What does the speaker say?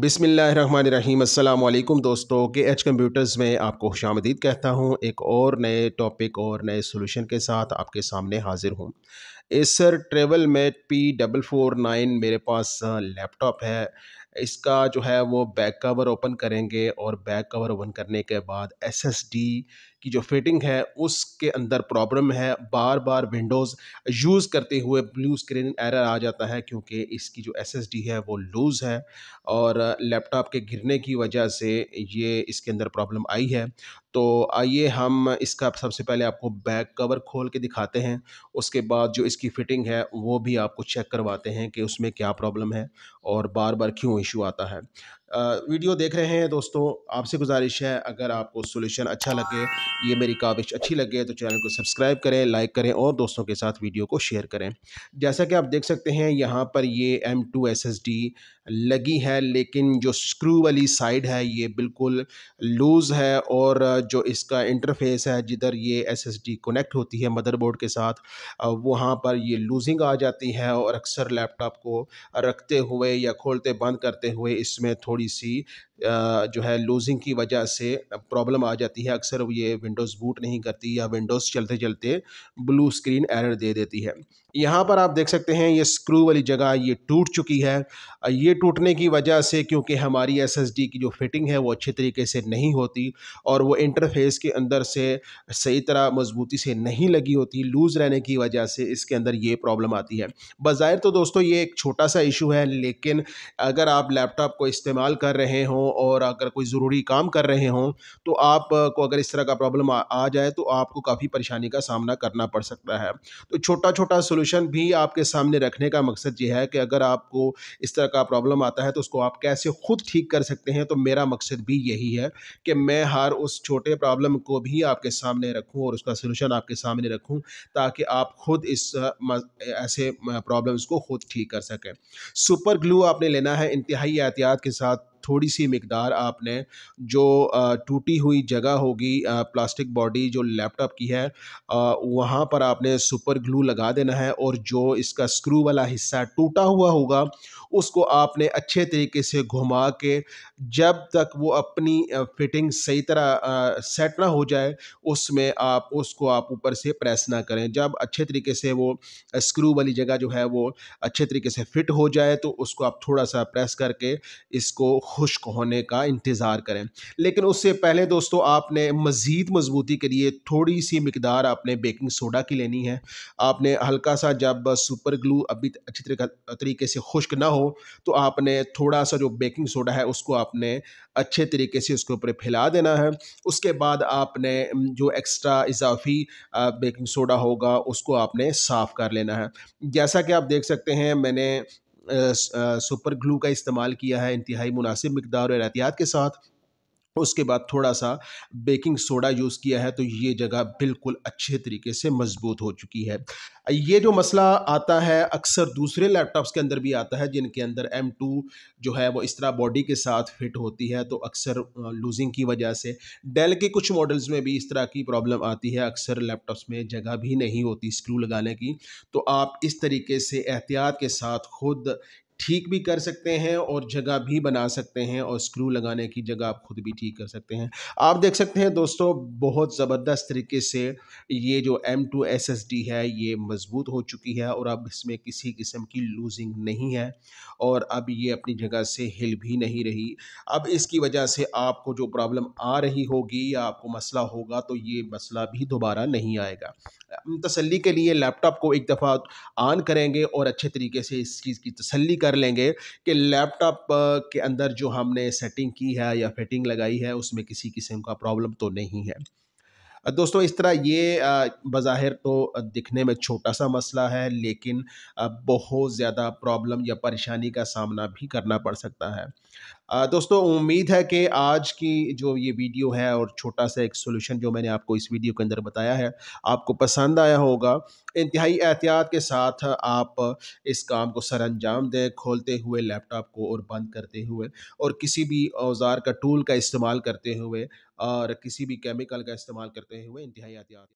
बिसमीम् अल्लाम दोस्तों के एच कंप्यूटर्स में आपको खुश आमदीद कहता हूँ एक और नए टॉपिक और नए सोलूशन के साथ आपके सामने हाजिर हूँ Acer travel mate P double four nine मेरे पास लैपटॉप है इसका जो है वो बैक कवर ओपन करेंगे और बैक कवर ओपन करने के बाद एसएसडी की जो फिटिंग है उसके अंदर प्रॉब्लम है बार बार विंडोज़ यूज़ करते हुए ब्लू स्क्रीन एरर आ जाता है क्योंकि इसकी जो एसएसडी है वो लूज़ है और लैपटॉप के गिरने की वजह से ये इसके अंदर प्रॉब्लम आई है तो आइए हम इसका सबसे पहले आपको बैक कवर खोल के दिखाते हैं उसके बाद जो इसकी फ़िटिंग है वो भी आपको चेक करवाते हैं कि उसमें क्या प्रॉब्लम है और बार बार क्यों इशू आता है वीडियो देख रहे हैं दोस्तों आपसे गुजारिश है अगर आपको सोल्यूशन अच्छा लगे ये मेरी काविश अच्छी लगे तो चैनल को सब्सक्राइब करें लाइक करें और दोस्तों के साथ वीडियो को शेयर करें जैसा कि आप देख सकते हैं यहाँ पर ये M two S S D लगी है लेकिन जो स्क्रू वाली साइड है ये बिल्कुल लूज़ है और जो इसका इंटरफेस है जिधर ये एसएसडी कनेक्ट होती है मदरबोर्ड के साथ वहाँ पर ये लूजिंग आ जाती है और अक्सर लैपटॉप को रखते हुए या खोलते बंद करते हुए इसमें थोड़ी सी जो है लूजिंग की वजह से प्रॉब्लम आ जाती है अक्सर ये विंडोज़ बूट नहीं करती या विंडोज़ चलते चलते ब्लू स्क्रीन एरर दे देती है यहाँ पर आप देख सकते हैं ये स्क्रू वाली जगह ये टूट चुकी है ये ये टूटने की वजह से क्योंकि हमारी एसएसडी की जो फिटिंग है वो अच्छे तरीके से नहीं होती और वो इंटरफेस के अंदर से सही तरह मजबूती से नहीं लगी होती लूज़ रहने की वजह से इसके अंदर ये प्रॉब्लम आती है बाहर तो दोस्तों ये एक छोटा सा इशू है लेकिन अगर आप लैपटॉप को इस्तेमाल कर रहे हों और अगर कोई ज़रूरी काम कर रहे हों तो आपको अगर इस तरह का प्रॉब्लम आ जाए तो आपको काफ़ी परेशानी का सामना करना पड़ सकता है तो छोटा छोटा सोल्यूशन भी आपके सामने रखने का मकसद ये है कि अगर आपको इस तरह का प्रॉब्लम प्रॉब्लम आता है तो उसको आप कैसे खुद ठीक कर सकते हैं तो मेरा मकसद भी यही है कि मैं हर उस छोटे प्रॉब्लम को भी आपके सामने रखूँ और उसका सलूशन आपके सामने रखूँ ताकि आप खुद इस ऐसे प्रॉब्लम्स को खुद ठीक कर सकें सुपर ग्लू आपने लेना है इंतहाई एहतियात के साथ थोड़ी सी मकदार आपने जो टूटी हुई जगह होगी प्लास्टिक बॉडी जो लैपटॉप की है वहाँ पर आपने सुपर ग्लू लगा देना है और जो इसका स्क्रू वाला हिस्सा टूटा हुआ होगा उसको आपने अच्छे तरीके से घुमा के जब तक वो अपनी फिटिंग सही तरह सेट ना हो जाए उसमें आप उसको आप ऊपर से प्रेस ना करें जब अच्छे तरीके से वो स्क्रू वाली जगह जो है वो अच्छे तरीके से फिट हो जाए तो उसको आप थोड़ा सा प्रेस करके इसको खुश्क होने का इंतज़ार करें लेकिन उससे पहले दोस्तों आपने मज़ीद मजबूती के लिए थोड़ी सी मकदार आपने बेकिंग सोडा की लेनी है आपने हल्का सा जब सुपर ग्लू अभी अच्छी तरीके से खुश्क ना हो तो आपने थोड़ा सा जो बेकिंग सोडा है उसको आपने अच्छे तरीके से उसके ऊपर फैला देना है उसके बाद आपने जो एक्स्ट्रा इजाफी बेकिंग सोडा होगा उसको आपने साफ़ कर लेना है जैसा कि आप देख सकते हैं मैंने सुपर ग्लू का इस्तेमाल किया है इंतहाई मुनासिब मकदार और एहतियात के साथ उसके बाद थोड़ा सा बेकिंग सोडा यूज़ किया है तो ये जगह बिल्कुल अच्छे तरीके से मजबूत हो चुकी है ये जो मसला आता है अक्सर दूसरे लैपटॉप्स के अंदर भी आता है जिनके अंदर M2 जो है वो इस तरह बॉडी के साथ फिट होती है तो अक्सर लूजिंग की वजह से डेल के कुछ मॉडल्स में भी इस तरह की प्रॉब्लम आती है अक्सर लैपटॉप्स में जगह भी नहीं होती स्क्रू लगाने की तो आप इस तरीके से एहतियात के साथ खुद ठीक भी कर सकते हैं और जगह भी बना सकते हैं और स्क्रू लगाने की जगह आप खुद भी ठीक कर सकते हैं आप देख सकते हैं दोस्तों बहुत ज़बरदस्त तरीके से ये जो M two S S D है ये मज़बूत हो चुकी है और अब इसमें किसी किस्म की लूजिंग नहीं है और अब ये अपनी जगह से हिल भी नहीं रही अब इसकी वजह से आपको जो प्रॉब्लम आ रही होगी या आपको मसला होगा तो ये मसला भी दोबारा नहीं आएगा तसली के लिए लैपटॉप को एक दफ़ा ऑन करेंगे और अच्छे तरीके से इस चीज़ की तसली कर कर लेंगे कि लैपटॉप के अंदर जो हमने सेटिंग की है या फिटिंग लगाई है उसमें किसी किस्म का प्रॉब्लम तो नहीं है दोस्तों इस तरह ये बज़ाहिर तो दिखने में छोटा सा मसला है लेकिन बहुत ज़्यादा प्रॉब्लम या परेशानी का सामना भी करना पड़ सकता है दोस्तों उम्मीद है कि आज की जो ये वीडियो है और छोटा सा एक सोल्यूशन जो मैंने आपको इस वीडियो के अंदर बताया है आपको पसंद आया होगा इंतहाई एहतियात के साथ आप इस काम को सर अंजाम दें खोलते हुए लैपटॉप को और बंद करते हुए और किसी भी औजार का टूल का इस्तेमाल करते हुए और किसी भी केमिकल का इस्तेमाल करते हुए इंतहाई एहतियात